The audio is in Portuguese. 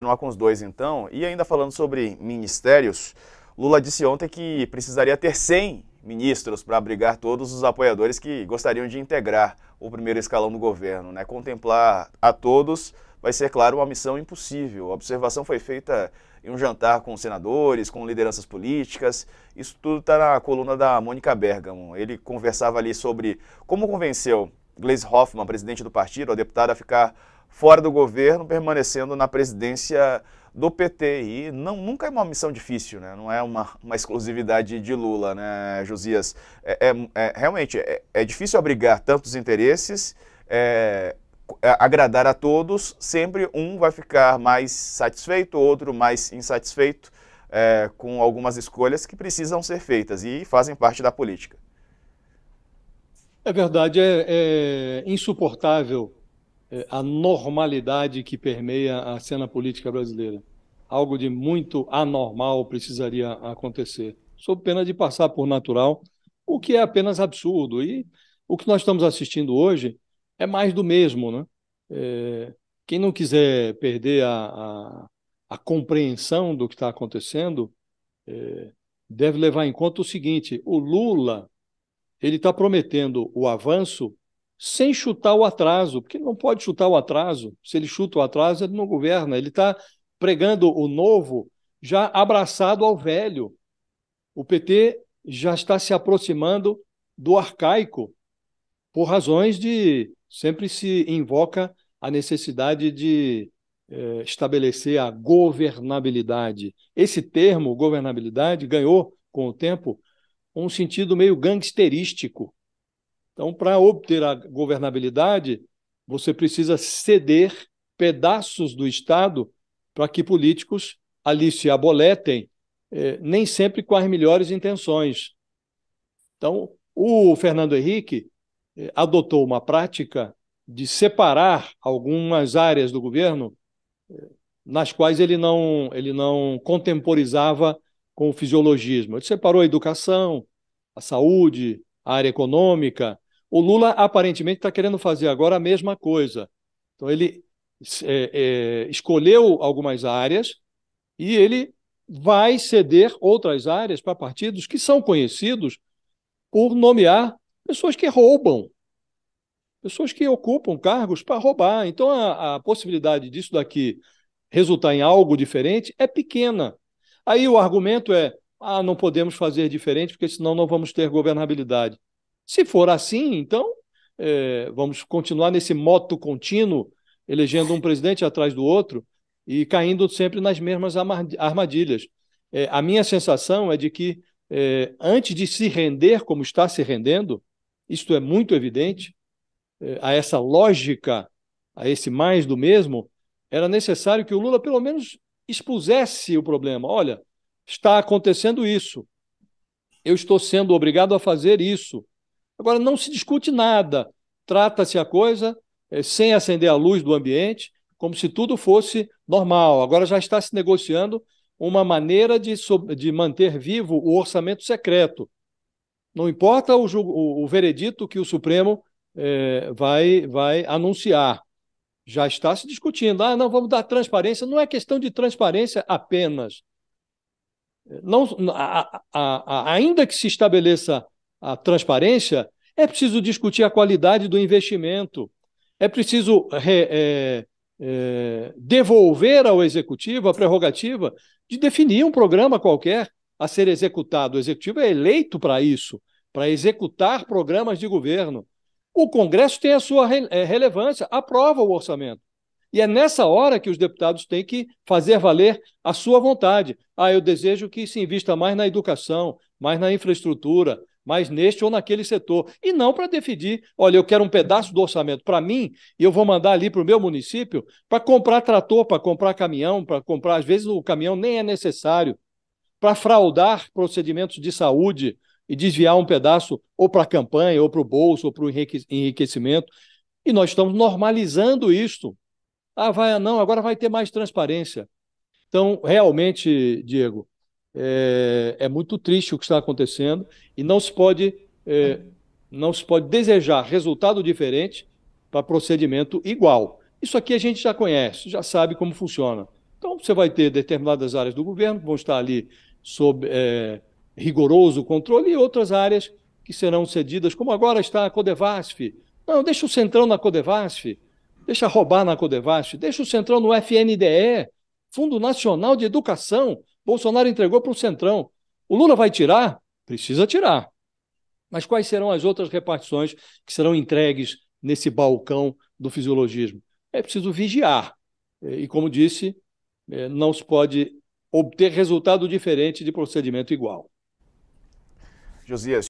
continuar com os dois então. E ainda falando sobre ministérios, Lula disse ontem que precisaria ter 100 ministros para abrigar todos os apoiadores que gostariam de integrar o primeiro escalão do governo. Né? Contemplar a todos vai ser, claro, uma missão impossível. A observação foi feita em um jantar com senadores, com lideranças políticas. Isso tudo está na coluna da Mônica Bergamo. Ele conversava ali sobre como convenceu Gleisi Hoffmann, presidente do partido, a deputada, a ficar fora do governo, permanecendo na presidência do PT. E não, nunca é uma missão difícil, né? não é uma, uma exclusividade de Lula, né, Josias? É, é, é realmente, é, é, difícil abrigar tantos interesses, é, é, agradar a todos, sempre um vai ficar mais satisfeito, outro mais insatisfeito é, com algumas escolhas que precisam ser feitas e fazem parte da política. É verdade, é insuportável é, a normalidade que permeia a cena política brasileira. Algo de muito anormal precisaria acontecer, sob pena de passar por natural, o que é apenas absurdo. E o que nós estamos assistindo hoje é mais do mesmo. Né? É, quem não quiser perder a, a, a compreensão do que está acontecendo é, deve levar em conta o seguinte: o Lula ele está prometendo o avanço sem chutar o atraso, porque não pode chutar o atraso. Se ele chuta o atraso, ele não governa. Ele está pregando o novo já abraçado ao velho. O PT já está se aproximando do arcaico, por razões de. Sempre se invoca a necessidade de eh, estabelecer a governabilidade. Esse termo, governabilidade, ganhou, com o tempo, um sentido meio gangsterístico então, para obter a governabilidade, você precisa ceder pedaços do Estado para que políticos ali se aboletem, é, nem sempre com as melhores intenções. Então, o Fernando Henrique é, adotou uma prática de separar algumas áreas do governo é, nas quais ele não, ele não contemporizava com o fisiologismo. Ele separou a educação, a saúde, a área econômica, o Lula aparentemente está querendo fazer agora a mesma coisa. Então, ele é, é, escolheu algumas áreas e ele vai ceder outras áreas para partidos que são conhecidos por nomear pessoas que roubam, pessoas que ocupam cargos para roubar. Então, a, a possibilidade disso daqui resultar em algo diferente é pequena. Aí o argumento é: ah, não podemos fazer diferente, porque senão não vamos ter governabilidade. Se for assim, então é, vamos continuar nesse moto contínuo, elegendo um presidente atrás do outro e caindo sempre nas mesmas armadilhas. É, a minha sensação é de que, é, antes de se render como está se rendendo, isto é muito evidente, é, a essa lógica, a esse mais do mesmo, era necessário que o Lula, pelo menos, expusesse o problema. Olha, está acontecendo isso. Eu estou sendo obrigado a fazer isso. Agora, não se discute nada, trata-se a coisa é, sem acender a luz do ambiente, como se tudo fosse normal. Agora já está se negociando uma maneira de, de manter vivo o orçamento secreto. Não importa o, o, o veredito que o Supremo é, vai, vai anunciar. Já está se discutindo. Ah, não, vamos dar transparência. Não é questão de transparência apenas. Não, a, a, a, ainda que se estabeleça a transparência, é preciso discutir a qualidade do investimento, é preciso re, é, é, devolver ao executivo a prerrogativa de definir um programa qualquer a ser executado. O executivo é eleito para isso, para executar programas de governo. O Congresso tem a sua re, é, relevância, aprova o orçamento. E é nessa hora que os deputados têm que fazer valer a sua vontade. Ah, eu desejo que se invista mais na educação, mais na infraestrutura, mas neste ou naquele setor. E não para decidir, olha, eu quero um pedaço do orçamento para mim e eu vou mandar ali para o meu município para comprar trator, para comprar caminhão, para comprar, às vezes o caminhão nem é necessário, para fraudar procedimentos de saúde e desviar um pedaço ou para a campanha, ou para o bolso, ou para o enriquecimento. E nós estamos normalizando isto. Ah, vai, não, agora vai ter mais transparência. Então, realmente, Diego, é, é muito triste o que está acontecendo e não se pode, é, não se pode desejar resultado diferente para procedimento igual. Isso aqui a gente já conhece, já sabe como funciona. Então, você vai ter determinadas áreas do governo que vão estar ali sob é, rigoroso controle e outras áreas que serão cedidas, como agora está a Codevasf. Não, deixa o Centrão na Codevasf, deixa roubar na Codevasf, deixa o Centrão no FNDE, Fundo Nacional de Educação, Bolsonaro entregou para o Centrão. O Lula vai tirar? Precisa tirar. Mas quais serão as outras repartições que serão entregues nesse balcão do fisiologismo? É preciso vigiar. É, e, como disse, é, não se pode obter resultado diferente de procedimento igual. Josias.